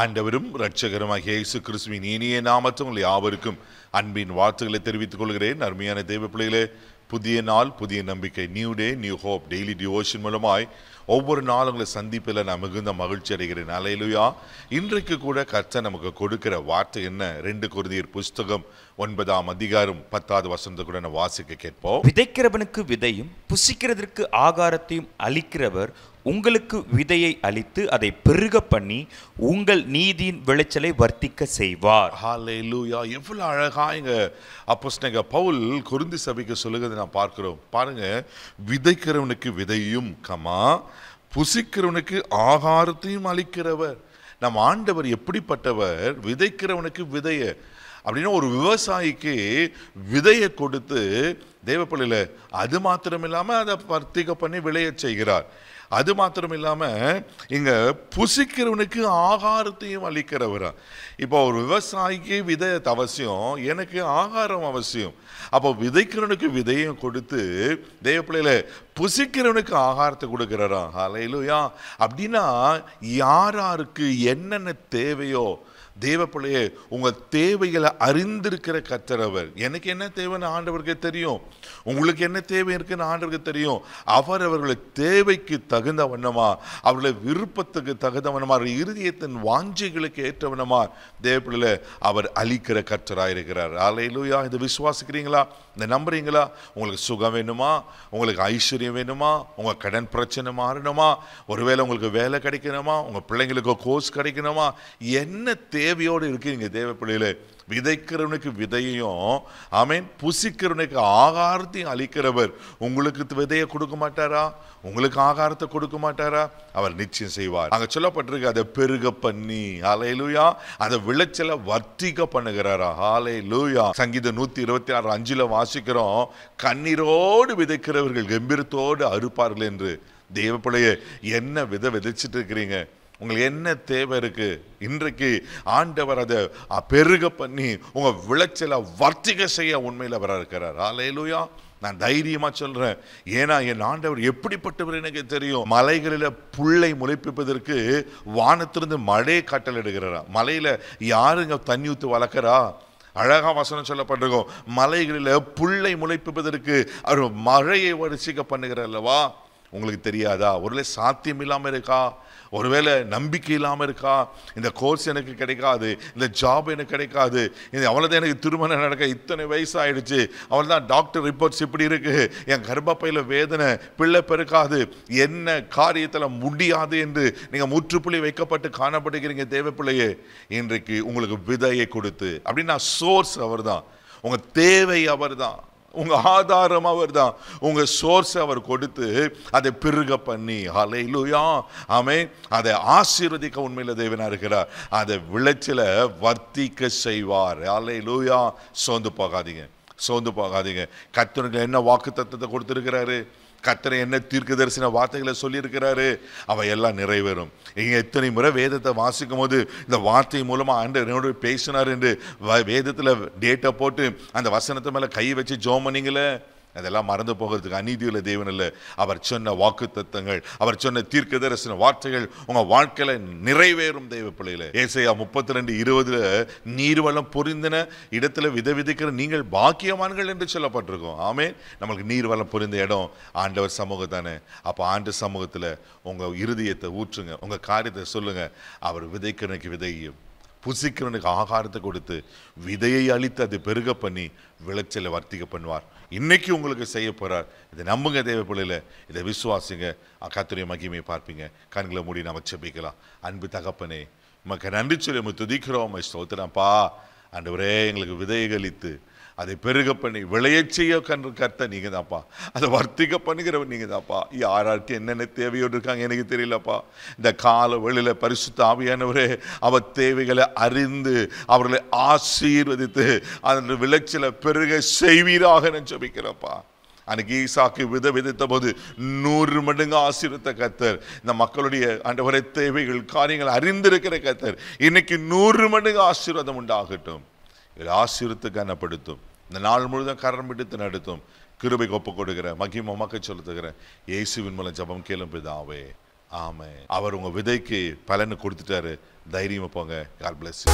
ஆண்டவரும் ரட்சகருமாக இயேசு கிறிஸ்துவின் இனிய நாமத்தும் உங்களை யாவருக்கும் அன்பின் வார்த்தைகளை தெரிவித்துக் கொள்கிறேன் அருமையான தேவ பிள்ளைகளே புதிய நாள் புதிய நம்பிக்கை new day new hope daily devotion மூலமாய் ஒவ்வொரு நாளும் உங்களை சந்திப்பில் நான் மிகுந்த மகிழ்ச்சி அடைகிறேன் அலையிலுயா இன்றைக்கு கூட கர்த்தர் நமக்கு கொடுக்கிற வார்த்தை என்ன ரெண்டு குருதியர் புஸ்தகம் ஒன்பதாம் அதிகாரம் பத்தாவது வசந்த கூட நான் வாசிக்க கேட்போம் விதைக்கிறவனுக்கு விதையும் புசிக்கிறதற்கு ஆகாரத்தையும் அளிக்கிறவர் உங்களுக்கு விதையை அளித்து அதை பெருக பண்ணி உங்கள் நீதியின் விளைச்சலை வர்த்திக்க செய்வார் ஹாலே அழகா இங்க அப்போ பவுல் குருந்தி சபைக்கு சொல்லுகிறது நான் பார்க்கிறோம் பாருங்க விதைக்கிறவனுக்கு விதையும் கமா புசிக்கிறவனுக்கு ஆகாரத்தையும் அளிக்கிறவர் நம் ஆண்டவர் எப்படிப்பட்டவர் விதைக்கிறவனுக்கு விதைய அப்படின்னா ஒரு விவசாயிக்கு விதையை கொடுத்து தேவப்பள்ளியில் அது மாத்திரம் இல்லாமல் அதை வர்த்திக பண்ணி விளைய செய்கிறார் அது மாத்திரம் இல்லாமல் இங்கே புசிக்கிறவனுக்கு ஆகாரத்தையும் அளிக்கிறவரா இப்போ ஒரு விவசாயிக்கு விதை அவசியம் எனக்கு ஆகாரம் அவசியம் அப்போ விதைக்கிறவனுக்கு விதையும் கொடுத்து தேவப்பிள்ளையில் புசிக்கிறவனுக்கு ஆகாரத்தை கொடுக்குறாராம் அலையிலுயா அப்படின்னா யார் யாருக்கு என்னென்ன தேவையோ தேவ பிள்ளையே உங்கள் தேவைகளை அறிந்திருக்கிற கத்தரவர் எனக்கு என்ன தேவைன்னு ஆண்டவருக்கு தெரியும் உங்களுக்கு என்ன தேவை இருக்குன்னு ஆண்டவருக்கு தெரியும் அவர் அவர்களை தேவைக்கு தகுந்த வண்ணமா அவர்களை விருப்பத்துக்கு தகுந்த வண்ணமா இருதயத்தின் வாஞ்சிகளுக்கு ஏற்ற வண்ணமா தேவ பிள்ளையில அவர் அழிக்கிற கற்றராக இருக்கிறார் ஆலையிலூயா இதை விசுவாசிக்கிறீங்களா இதை நம்புறீங்களா உங்களுக்கு சுகம் வேணுமா உங்களுக்கு ஐஸ்வர்யம் வேணுமா உங்கள் கடன் பிரச்சனை மாறணுமா ஒருவேளை உங்களுக்கு வேலை கிடைக்கணுமா உங்கள் பிள்ளைங்களுக்கு கோர்ஸ் கிடைக்கணுமா என்ன தேவையோடு இருக்கீங்க தேவை பிள்ளைகளே விதைக்கிறவனுக்கு விதையையும் ஆமீன் புசிக்கிறவனுக்கு ஆகாரத்தையும் அளிக்கிறவர் உங்களுக்கு விதையை கொடுக்க மாட்டாரா உங்களுக்கு ஆகாரத்தை கொடுக்க மாட்டாரா அவர் நிச்சயம் செய்வார் அங்கே சொல்லப்பட்டிருக்கு அதை பெருக பண்ணி ஆலை லூயா அதை விளைச்சலை வர்த்திக பண்ணுகிறாரா ஆலை லூயா சங்கீத நூற்றி இருபத்தி ஆறு அஞ்சில் வா வாசிக்கிறோம் கண்ணீரோடு விதைக்கிறவர்கள் கம்பீரத்தோடு அறுப்பார்கள் என்று தேவப்பிள்ளைய என்ன விதை விதைச்சிட்டு இருக்கிறீங்க உங்களுக்கு என்ன தேவை இருக்குது இன்றைக்கு ஆண்டவர் அதை பெருக பண்ணி உங்கள் விளைச்சலை வர்த்திக செய்ய உண்மையில் வர இருக்கிறார் ஆலையிலுயா நான் தைரியமாக சொல்கிறேன் ஏன்னா என் ஆண்டவர் எப்படிப்பட்டவர் எனக்கு தெரியும் மலைகளில் புல்லை முளைப்பிப்பதற்கு வானத்திலிருந்து மழையை கட்டளை எடுக்கிறாரா மலையில் யாருங்க தண்ணி ஊற்று வளர்க்குறா அழகாக வசனம் சொல்லப்பட்டிருக்கோம் மலைகளில் புல்லை முளைப்பிப்பதற்கு அவர் மழையை வரிசிக்க பண்ணுகிறார் அல்லவா உங்களுக்கு தெரியாதா ஒருவேளை சாத்தியம் இல்லாமல் இருக்கா ஒருவேளை நம்பிக்கை இல்லாமல் இருக்கா இந்த கோர்ஸ் எனக்கு கிடைக்காது இந்த ஜாப் எனக்கு கிடைக்காது இது தான் எனக்கு திருமணம் நடக்க இத்தனை வயசு அவள் தான் டாக்டர் ரிப்போர்ட்ஸ் இப்படி இருக்குது என் கர்ப்பப்பையில் வேதனை பிள்ளை பெருக்காது என்ன காரியத்தில் முடியாது என்று நீங்கள் முற்றுப்புள்ளி வைக்கப்பட்டு காணப்படுகிறீங்க தேவைப்பிள்ளையே இன்றைக்கு உங்களுக்கு விதையை கொடுத்து அப்படின்னா சோர்ஸ் அவர் தான் உங்கள் தேவை அவர் தான் உங்கள் ஆதாரம் அவர் தான் உங்கள் சோர்ஸை அவர் கொடுத்து அதை பிறக பண்ணி அலையிலுயா ஆமே அதை ஆசீர்வதிக்க உண்மையில் தேவனாக இருக்கிறார் அதை விளைச்சல வர்த்திக்க செய்வார் அலையிலுயா சோர்ந்து போகாதீங்க சோர்ந்து போகாதீங்க கத்தனுக்கு என்ன வாக்கு தத்துவத்தை கொடுத்துருக்கிறாரு கத்தரை என்ன தீர்க்க தரிசன வார்த்தைகளை சொல்லியிருக்கிறாரு அவையெல்லாம் நிறைவேறும் இங்கே எத்தனை முறை வேதத்தை வாசிக்கும் போது இந்த வார்த்தை மூலமாக ஆண்டவர் என்னோட பேசினார் என்று வேதத்தில் டேட்டை போட்டு அந்த வசனத்தை மேலே கை வச்சு ஜோம் பண்ணிங்களே அதெல்லாம் மறந்து போகிறதுக்கு அநீதியுள்ள தேவன் இல்லை அவர் சொன்ன வாக்கு தத்துவங்கள் அவர் சொன்ன தீர்க்க தரிசன வார்த்தைகள் உங்கள் வாழ்க்கையில் நிறைவேறும் தெய்வ பிள்ளையில ஏசையா முப்பத்தி ரெண்டு இருபதுல நீர்வளம் புரிந்தன இடத்துல வித விதைக்கிற நீங்கள் பாக்கியமான்கள் என்று சொல்லப்பட்டிருக்கோம் ஆமே நம்மளுக்கு நீர்வளம் புரிந்த இடம் ஆண்டவர் சமூகம் தானே அப்போ ஆண்டு சமூகத்தில் உங்கள் இருதயத்தை ஊற்றுங்க உங்கள் காரியத்தை சொல்லுங்கள் அவர் விதைக்கிறனுக்கு விதையும் புசிக்கிறனுக்கு ஆகாரத்தை கொடுத்து விதையை அழித்து அதை பெருக பண்ணி விளைச்சலை வர்த்திக்க பண்ணுவார் இன்னைக்கு உங்களுக்கு செய்ய போகிறார் இதை நம்புங்க தேவைப்படையில் இதை விசுவாசிங்க கத்துடைய மகிமையை பார்ப்பீங்க கண்களை மூடி நம்ம செப்பிக்கலாம் அன்பு தகப்பனே உமக்கு நன்றி சொல்லி நம்ம துதிக்கிறோம் ஸ்தோத்திரம்ப்பா ஒரே எங்களுக்கு விதைகளித்து அதை பெருக பண்ணி விளையச் செய்ய கன்று கர்த்த நீங்கள் தான்ப்பா அதை வர்த்திக்க பண்ணுகிறவர் நீங்கள் தான்ப்பா யாராருக்கு என்னென்ன தேவையோடு இருக்காங்க எனக்கு தெரியலப்பா இந்த கால வெளியில் பரிசு தாவியானவரே அவர் தேவைகளை அறிந்து அவர்களை ஆசீர்வதித்து அதன் விளைச்சலை பெருக செய்வீராக நான் அன்னைக்கு ஈசாக்கு வித விதைத்த போது நூறு மடங்கு ஆசீர்வத்த கத்தர் இந்த மக்களுடைய அண்டவரை தேவைகள் காரியங்கள் அறிந்திருக்கிற கத்தர் இன்னைக்கு நூறு மடங்கு ஆசீர்வாதம் உண்டாகட்டும் இதை ஆசீர்வத்து கனப்படுத்தும் இந்த நாள் முழுதும் கரம் பிடித்து நடத்தும் கிருபை கொப்பை கொடுக்குற மகிம மக்க செலுத்துகிற இயேசுவின் மூலம் ஜபம் கேளும் பிதாவே ஆமே அவர் உங்கள் விதைக்கு பலனு கொடுத்துட்டாரு தைரியமாக போங்க கால் பிளஸ்